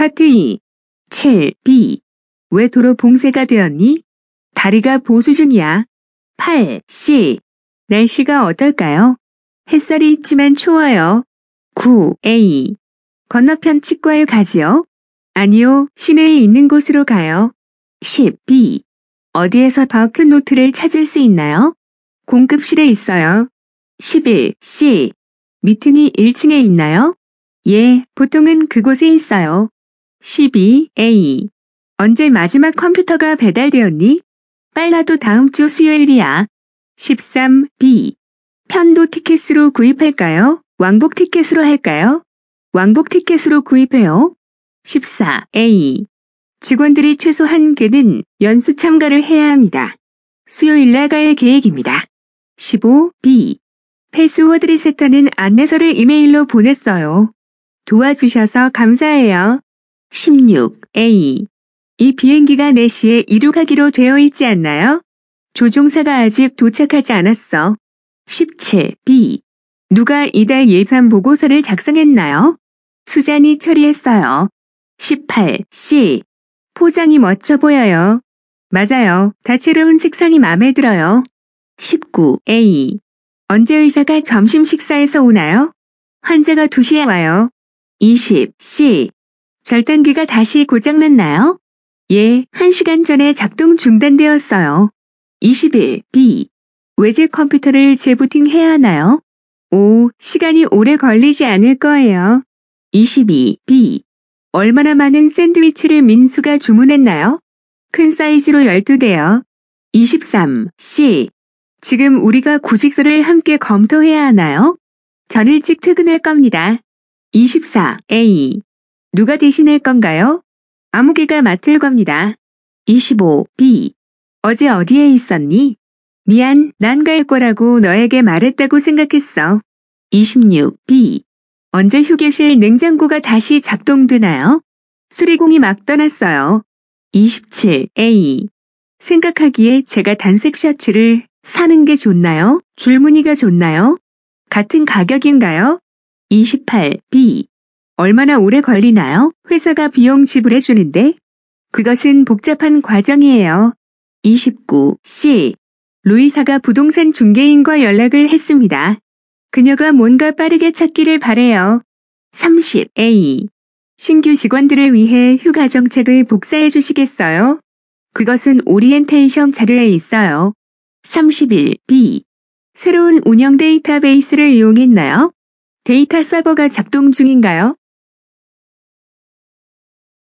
파트 2 7b 왜 도로 봉쇄가 되었니? 다리가 보수 중이야. 8c 날씨가 어떨까요? 햇살이 있지만 추워요. 9a 건너편 치과에 가지요? 아니요, 시내에 있는 곳으로 가요. 10b 어디에서 더 큰 노트를 찾을 수 있나요? 공급실에 있어요. 11c 미팅이 1층에 있나요? 예, 보통은 그곳에 있어요. 12A. 언제 마지막 컴퓨터가 배달되었니? 빨라도 다음 주 수요일이야. 13B. 편도 티켓으로 구입할까요? 왕복 티켓으로 할까요? 왕복 티켓으로 구입해요. 14A. 직원들이 최소 한 개는 연수 참가를 해야 합니다. 수요일나갈 계획입니다. 15B. 패스워드 리세터는 안내서를 이메일로 보냈어요. 도와주셔서 감사해요. 16A. 이 비행기가 4시에 이륙하기로 되어 있지 않나요? 조종사가 아직 도착하지 않았어. 17B. 누가 이달 예산 보고서를 작성했나요? 수잔이 처리했어요. 18C. 포장이 멋져 보여요. 맞아요. 다채로운 색상이 마음에 들어요. 19A. 언제 의사가 점심 식사에서 오나요? 환자가 2시에 와요. 20C. 절단기가 다시 고장났나요? 예, 1시간 전에 작동 중단되었어요. 21. B. 외제 컴퓨터를 재부팅해야 하나요? 오, 시간이 오래 걸리지 않을 거예요. 22. B. 얼마나 많은 샌드위치를 민수가 주문했나요? 큰 사이즈로 12개요. 23. C. 지금 우리가 구직서를 함께 검토해야 하나요? 전 일찍 퇴근할 겁니다. 24. A. 누가 대신할 건가요? 아무개가 맡을 겁니다. 25b. 어제 어디에 있었니? 미안, 난 갈 거라고 너에게 말했다고 생각했어. 26b. 언제 휴게실 냉장고가 다시 작동되나요? 수리공이 막 떠났어요. 27a. 생각하기에 제가 단색 셔츠를 사는 게 좋나요? 줄무늬가 좋나요? 같은 가격인가요? 28b. 얼마나 오래 걸리나요? 회사가 비용 지불해 주는데? 그것은 복잡한 과정이에요. 29. C. 루이사가 부동산 중개인과 연락을 했습니다. 그녀가 뭔가 빠르게 찾기를 바래요. 30. A. 신규 직원들을 위해 휴가 정책을 복사해 주시겠어요? 그것은 오리엔테이션 자료에 있어요. 31. B. 새로운 운영 데이터베이스를 이용했나요? 데이터 서버가 작동 중인가요?